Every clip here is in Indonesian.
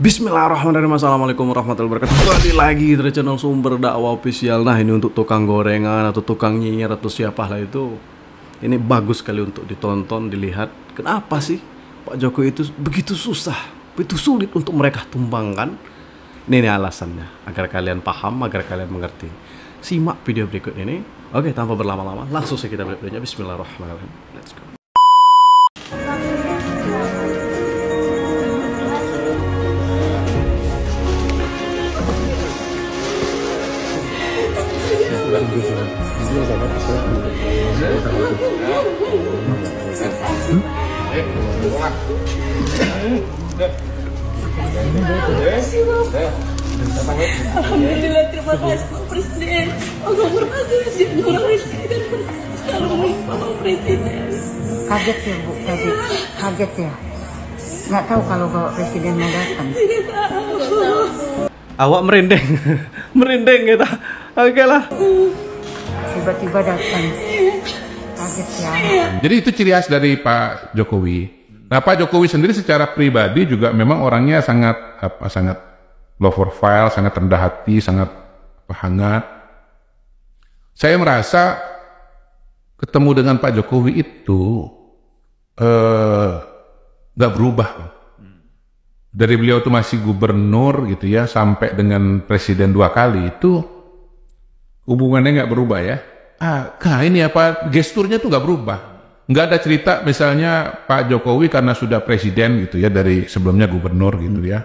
Bismillahirrahmanirrahim Assalamualaikum warahmatullahi wabarakatuh Kembali lagi dari channel sumber dakwah official Nah ini untuk tukang gorengan atau tukang nyinyir atau siapa lah itu Ini bagus sekali untuk ditonton, dilihat Kenapa sih Pak Jokowi itu begitu susah Begitu sulit untuk mereka tumbangkan Ini, ini alasannya Agar kalian paham, agar kalian mengerti Simak video berikut ini Oke tanpa berlama-lama langsung saja kita berikutnya Bismillahirrahmanirrahim Let's go Kaget ya Bu, kaget. Kaget ya. Nggak tahu kalau bawa presiden mau datang. Awak merinding, merinding kita. Oke okay lah. Tiba-tiba datang. Kaget ya. Jadi itu ciri khas dari Pak Jokowi. Nah Pak Jokowi sendiri secara pribadi juga memang orangnya sangat apa sangat low profile, sangat rendah hati, sangat hangat. Saya merasa ketemu dengan Pak Jokowi itu Eh, nggak uh, berubah. Dari beliau itu masih gubernur gitu ya sampai dengan presiden dua kali itu hubungannya nggak berubah ya. Ah, kah ini apa gesturnya tuh nggak berubah. Nggak ada cerita misalnya Pak Jokowi karena sudah presiden gitu ya dari sebelumnya gubernur gitu hmm. ya.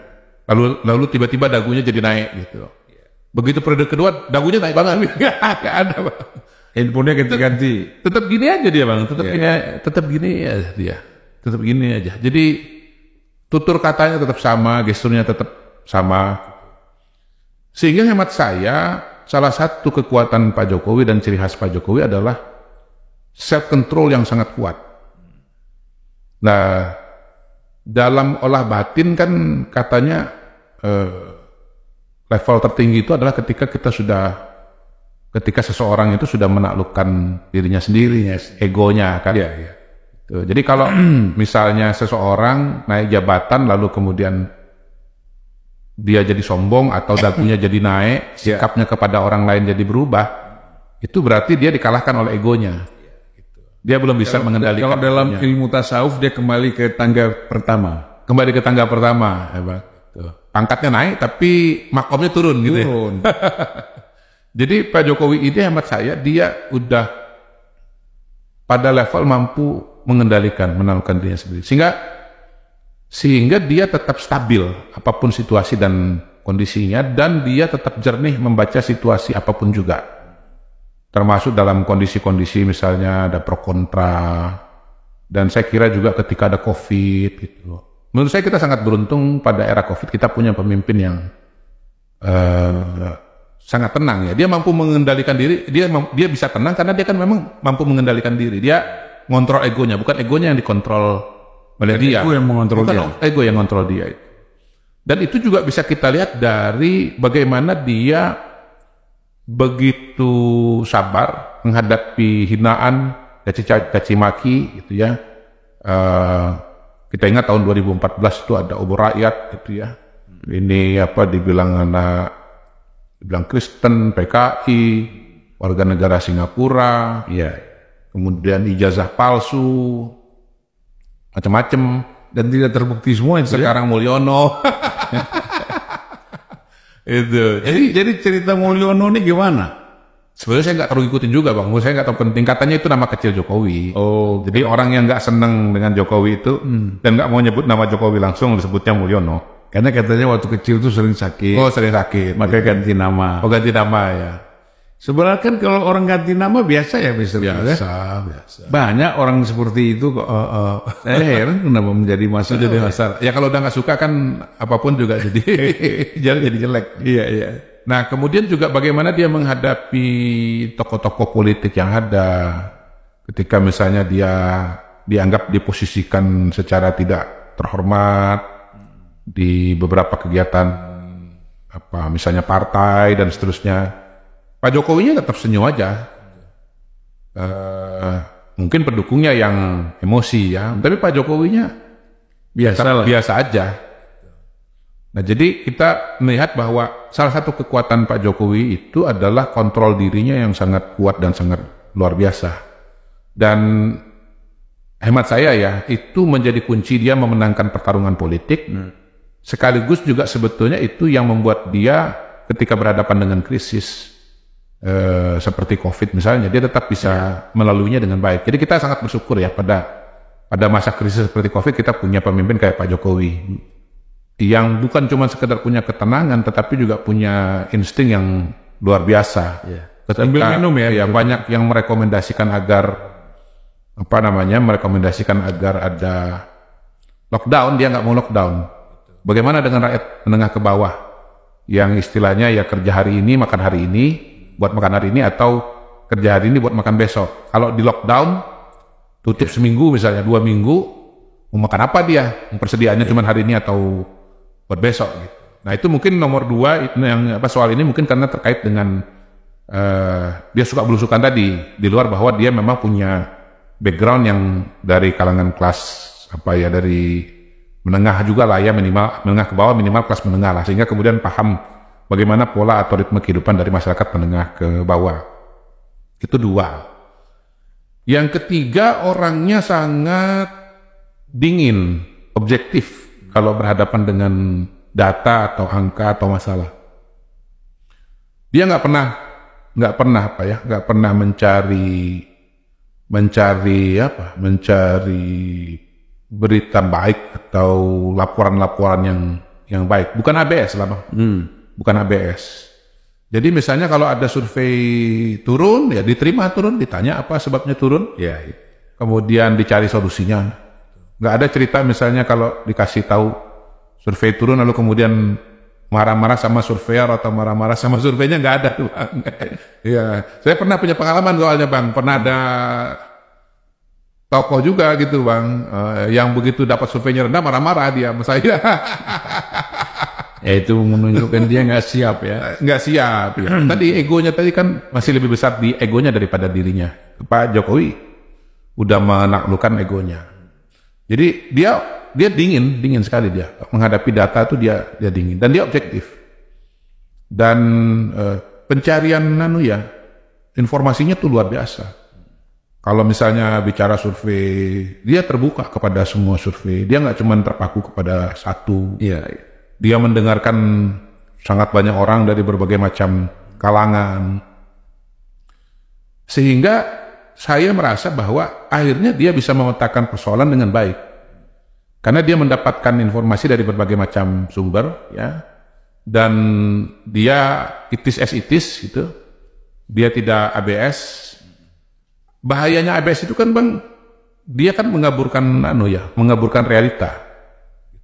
Lalu lalu tiba-tiba dagunya jadi naik gitu. Iya. Begitu periode kedua dagunya naik banget. nggak ada, handphonenya ganti-ganti tetap gini aja dia bang tetap yeah. gini, tetap gini aja dia tetap gini aja jadi tutur katanya tetap sama gesturnya tetap sama sehingga hemat saya salah satu kekuatan Pak Jokowi dan ciri khas Pak Jokowi adalah self control yang sangat kuat nah dalam olah batin kan katanya eh, level tertinggi itu adalah ketika kita sudah ketika seseorang itu sudah menaklukkan dirinya sendiri, yes. egonya kan. Yeah, yeah. Gitu. jadi kalau misalnya seseorang naik jabatan lalu kemudian dia jadi sombong atau dagunya jadi naik, sikapnya yeah. kepada orang lain jadi berubah, itu berarti dia dikalahkan oleh egonya. Gitu. Dia belum bisa kalau, mengendalikan. Kalau dalam egonya. ilmu tasawuf dia kembali ke tangga pertama. Kembali ke tangga pertama, hebat. Gitu. Pangkatnya naik tapi makomnya turun, turun. gitu. Ya? Jadi Pak Jokowi ini hemat saya dia udah pada level mampu mengendalikan, menenangkan dirinya sendiri. Sehingga sehingga dia tetap stabil apapun situasi dan kondisinya dan dia tetap jernih membaca situasi apapun juga termasuk dalam kondisi-kondisi misalnya ada pro kontra dan saya kira juga ketika ada covid gitu menurut saya kita sangat beruntung pada era covid kita punya pemimpin yang uh, sangat tenang ya. Dia mampu mengendalikan diri, dia dia bisa tenang karena dia kan memang mampu mengendalikan diri. Dia ngontrol egonya, bukan egonya yang dikontrol oleh dia. Ego yang mengontrol bukan dia. Ego yang mengontrol dia. Dan itu juga bisa kita lihat dari bagaimana dia begitu sabar menghadapi hinaan, caci caci maki gitu ya. Uh, kita ingat tahun 2014 itu ada obor rakyat gitu ya. Ini apa dibilang anak bilang Kristen, PKI, warga negara Singapura, ya kemudian ijazah palsu, macam-macam dan tidak terbukti semua itu iya. sekarang Mulyono. itu. Jadi, jadi cerita Mulyono ini gimana? Sebenarnya saya nggak terlalu ikutin juga bang, saya nggak tahu penting. Katanya itu nama kecil Jokowi. Oh, jadi orang yang nggak seneng dengan Jokowi itu hmm. dan nggak mau nyebut nama Jokowi langsung disebutnya Mulyono. Karena katanya waktu kecil tuh sering sakit. Oh sering sakit. Maka gitu. ganti nama. Oh ganti nama ya. Sebenarnya kan kalau orang ganti nama biasa ya Mister Biasa, ya? biasa. Banyak orang seperti itu kok. Uh, uh. Eh, heran kenapa menjadi masalah. Jadi masalah. Ya kalau udah nggak suka kan apapun juga jadi jadi, jadi jelek. Iya iya. Nah kemudian juga bagaimana dia menghadapi tokoh-tokoh politik yang ada ketika misalnya dia dianggap diposisikan secara tidak terhormat di beberapa kegiatan apa misalnya partai dan seterusnya Pak Jokowinya tetap senyum aja uh, mungkin pendukungnya yang emosi ya tapi Pak Jokowinya biasa lah. biasa aja nah jadi kita melihat bahwa salah satu kekuatan Pak Jokowi itu adalah kontrol dirinya yang sangat kuat dan sangat luar biasa dan hemat saya ya itu menjadi kunci dia memenangkan pertarungan politik hmm Sekaligus juga sebetulnya itu yang membuat dia ketika berhadapan dengan krisis eh, seperti COVID misalnya, dia tetap bisa iya. melaluinya dengan baik. Jadi kita sangat bersyukur ya pada pada masa krisis seperti COVID kita punya pemimpin kayak Pak Jokowi yang bukan cuma sekedar punya ketenangan, tetapi juga punya insting yang luar biasa. Yeah. Ketika, minum ya, ya banyak yang merekomendasikan agar apa namanya merekomendasikan agar ada lockdown dia nggak mau lockdown Bagaimana dengan rakyat menengah ke bawah yang istilahnya ya kerja hari ini makan hari ini buat makan hari ini atau kerja hari ini buat makan besok. Kalau di lockdown tutup ya. seminggu misalnya dua minggu mau makan apa dia? Persediaannya ya. cuma hari ini atau buat besok gitu. Nah itu mungkin nomor dua yang apa soal ini mungkin karena terkait dengan uh, dia suka belusukan tadi di luar bahwa dia memang punya background yang dari kalangan kelas apa ya dari menengah juga lah ya minimal menengah ke bawah minimal kelas menengah lah sehingga kemudian paham bagaimana pola atau ritme kehidupan dari masyarakat menengah ke bawah itu dua yang ketiga orangnya sangat dingin objektif kalau berhadapan dengan data atau angka atau masalah dia nggak pernah nggak pernah apa ya nggak pernah mencari mencari apa mencari berita baik atau laporan-laporan yang yang baik. Bukan ABS lah bang. Hmm. Bukan ABS. Jadi misalnya kalau ada survei turun, ya diterima turun, ditanya apa sebabnya turun, ya, ya kemudian dicari solusinya. Nggak ada cerita misalnya kalau dikasih tahu survei turun lalu kemudian marah-marah sama surveyor atau marah-marah sama surveinya nggak ada tuh bang. ya, saya pernah punya pengalaman soalnya bang, pernah ada tokoh juga gitu bang uh, yang begitu dapat surveinya rendah marah-marah dia sama saya ya itu menunjukkan dia nggak siap ya eh, nggak siap ya. tadi egonya tadi kan masih lebih besar di egonya daripada dirinya Pak Jokowi udah menaklukkan egonya jadi dia dia dingin dingin sekali dia menghadapi data itu dia dia dingin dan dia objektif dan uh, pencarian nano ya informasinya tuh luar biasa kalau misalnya bicara survei, dia terbuka kepada semua survei. Dia nggak cuma terpaku kepada satu. Iya, iya. Dia mendengarkan sangat banyak orang dari berbagai macam kalangan. Sehingga saya merasa bahwa akhirnya dia bisa memetakan persoalan dengan baik. Karena dia mendapatkan informasi dari berbagai macam sumber, ya, dan dia itis es itis gitu. Dia tidak ABS, bahayanya ABS itu kan bang dia kan mengaburkan nano ya mengaburkan realita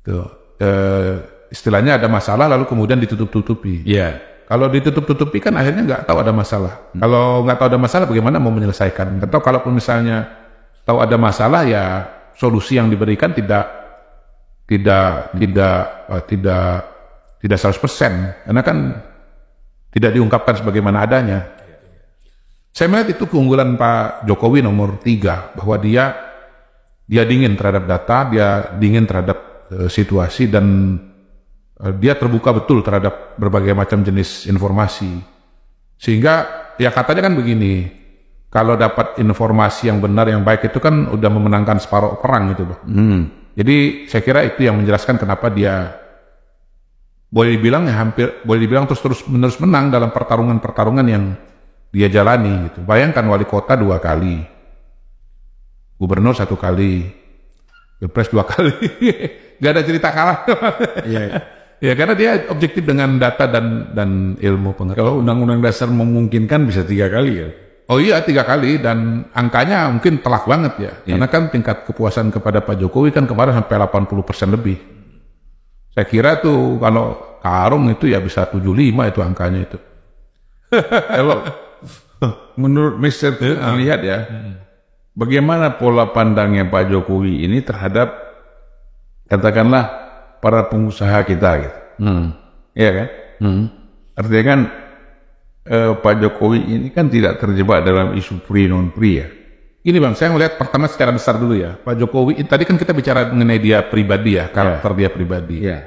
itu, e, eh, istilahnya ada masalah lalu kemudian ditutup-tutupi ya yeah. kalau ditutup-tutupi kan akhirnya nggak tahu ada masalah hmm. kalau nggak tahu ada masalah bagaimana mau menyelesaikan atau kalaupun misalnya tahu ada masalah ya solusi yang diberikan tidak tidak hmm. tidak uh, tidak tidak 100% karena kan tidak diungkapkan sebagaimana adanya saya melihat itu keunggulan Pak Jokowi nomor tiga, bahwa dia dia dingin terhadap data, dia dingin terhadap e, situasi dan e, dia terbuka betul terhadap berbagai macam jenis informasi. Sehingga ya katanya kan begini, kalau dapat informasi yang benar yang baik itu kan udah memenangkan separuh perang gitu, Pak. Hmm. Jadi saya kira itu yang menjelaskan kenapa dia boleh dibilang ya hampir boleh dibilang terus terus menerus menang dalam pertarungan pertarungan yang dia jalani gitu. Bayangkan wali kota dua kali, gubernur satu kali, pilpres dua kali, nggak ada cerita kalah. Iya. iya. Ya karena dia objektif dengan data dan dan ilmu pengetahuan. Kalau undang-undang dasar memungkinkan bisa tiga kali ya. Oh iya tiga kali dan angkanya mungkin telak banget ya. Iya. Karena kan tingkat kepuasan kepada Pak Jokowi kan kemarin sampai 80 persen lebih. Saya kira tuh kalau karung itu ya bisa 75 itu angkanya itu. Elok. menurut Mister Tuh iya. melihat ya, hmm. bagaimana pola pandangnya Pak Jokowi ini terhadap katakanlah para pengusaha kita gitu. Hmm. Iya kan? Hmm. Artinya kan eh, Pak Jokowi ini kan tidak terjebak dalam isu free non free ya. Ini bang, saya melihat pertama secara besar dulu ya. Pak Jokowi, eh, tadi kan kita bicara mengenai dia pribadi ya, karakter yeah. dia pribadi. Yeah.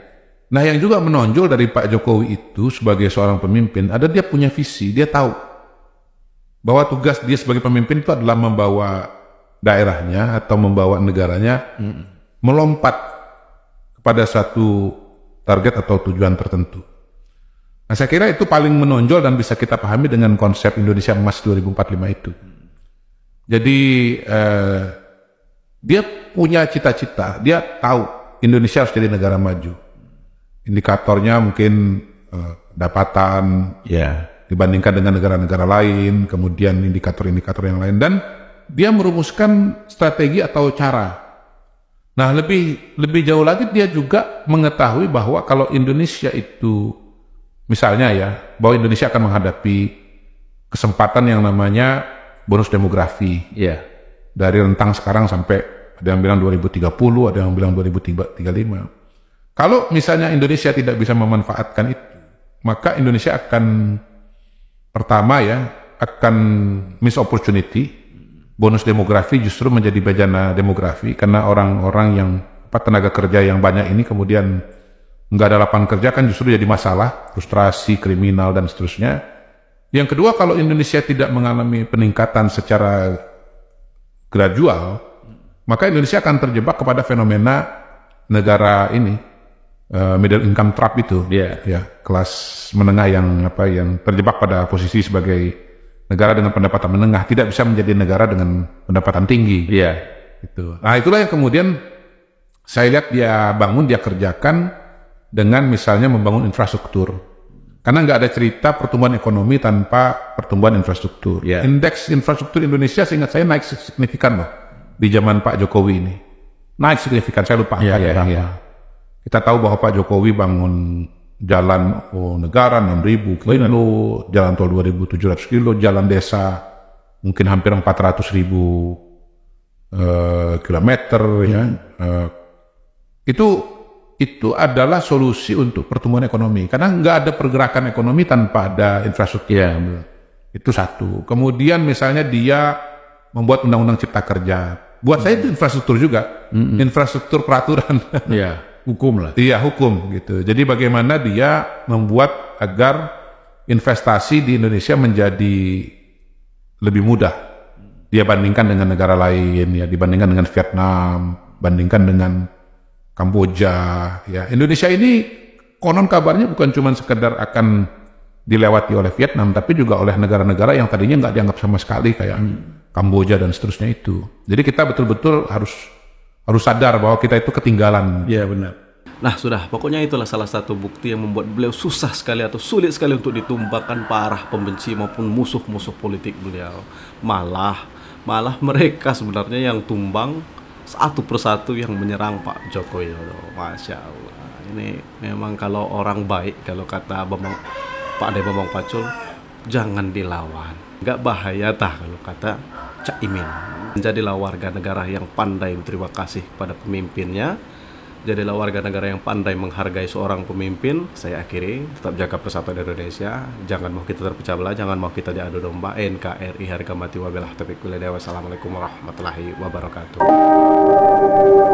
Nah yang juga menonjol dari Pak Jokowi itu sebagai seorang pemimpin, ada dia punya visi, dia tahu bahwa tugas dia sebagai pemimpin itu adalah membawa daerahnya atau membawa negaranya -mm. melompat kepada satu target atau tujuan tertentu. Nah, saya kira itu paling menonjol dan bisa kita pahami dengan konsep Indonesia Emas 2045 itu. Jadi eh, dia punya cita-cita, dia tahu Indonesia harus jadi negara maju. Indikatornya mungkin eh, dapatan, yeah dibandingkan dengan negara-negara lain, kemudian indikator-indikator yang lain dan dia merumuskan strategi atau cara. Nah, lebih lebih jauh lagi dia juga mengetahui bahwa kalau Indonesia itu misalnya ya, bahwa Indonesia akan menghadapi kesempatan yang namanya bonus demografi. Iya. Yeah. Dari rentang sekarang sampai ada yang bilang 2030, ada yang bilang 2035. Kalau misalnya Indonesia tidak bisa memanfaatkan itu, maka Indonesia akan pertama ya akan miss opportunity bonus demografi justru menjadi bejana demografi karena orang-orang yang apa tenaga kerja yang banyak ini kemudian nggak ada lapangan kerja kan justru jadi masalah frustrasi kriminal dan seterusnya yang kedua kalau Indonesia tidak mengalami peningkatan secara gradual maka Indonesia akan terjebak kepada fenomena negara ini uh, middle income trap itu, yeah. ya kelas menengah yang apa yang terjebak pada posisi sebagai negara dengan pendapatan menengah tidak bisa menjadi negara dengan pendapatan tinggi. Iya. Yeah. Itu. Nah itulah yang kemudian saya lihat dia bangun dia kerjakan dengan misalnya membangun infrastruktur. Karena nggak ada cerita pertumbuhan ekonomi tanpa pertumbuhan infrastruktur. Yeah. Indeks infrastruktur Indonesia seingat saya naik signifikan loh di zaman Pak Jokowi ini. Naik signifikan, saya lupa yeah, yeah, Yeah. Kita tahu bahwa Pak Jokowi bangun jalan oh, negara 6.000 kilo, jalan tol 2.700 kilo, jalan desa mungkin hampir ratus ribu uh, kilometer ya. Uh, itu itu adalah solusi untuk pertumbuhan ekonomi karena nggak ada pergerakan ekonomi tanpa ada infrastruktur. ya, Itu satu. Kemudian misalnya dia membuat undang-undang cipta kerja. Buat -hmm. saya itu infrastruktur juga. -hmm. Infrastruktur peraturan. ya. hukum lah. Iya, hukum gitu. Jadi bagaimana dia membuat agar investasi di Indonesia menjadi lebih mudah. Dia bandingkan dengan negara lain ya, dibandingkan dengan Vietnam, bandingkan dengan Kamboja ya. Indonesia ini konon kabarnya bukan cuma sekedar akan dilewati oleh Vietnam tapi juga oleh negara-negara yang tadinya nggak dianggap sama sekali kayak hmm. Kamboja dan seterusnya itu. Jadi kita betul-betul harus harus sadar bahwa kita itu ketinggalan. Iya benar. Nah sudah, pokoknya itulah salah satu bukti yang membuat beliau susah sekali atau sulit sekali untuk ditumbangkan parah pembenci maupun musuh-musuh politik beliau. Malah, malah mereka sebenarnya yang tumbang satu persatu yang menyerang Pak Jokowi. Masya Allah. Ini memang kalau orang baik, kalau kata Bambang, Pak Ade Bambang Pacul, jangan dilawan. Nggak bahaya tah kalau kata Cak Imin. Jadilah warga negara yang pandai berterima kasih kepada pemimpinnya. Jadilah warga negara yang pandai menghargai seorang pemimpin. Saya akhiri, tetap jaga persatuan Indonesia. Jangan mau kita terpecah belah, jangan mau kita diadu domba. NKRI harga mati kuliah dewa. Assalamualaikum warahmatullahi wabarakatuh.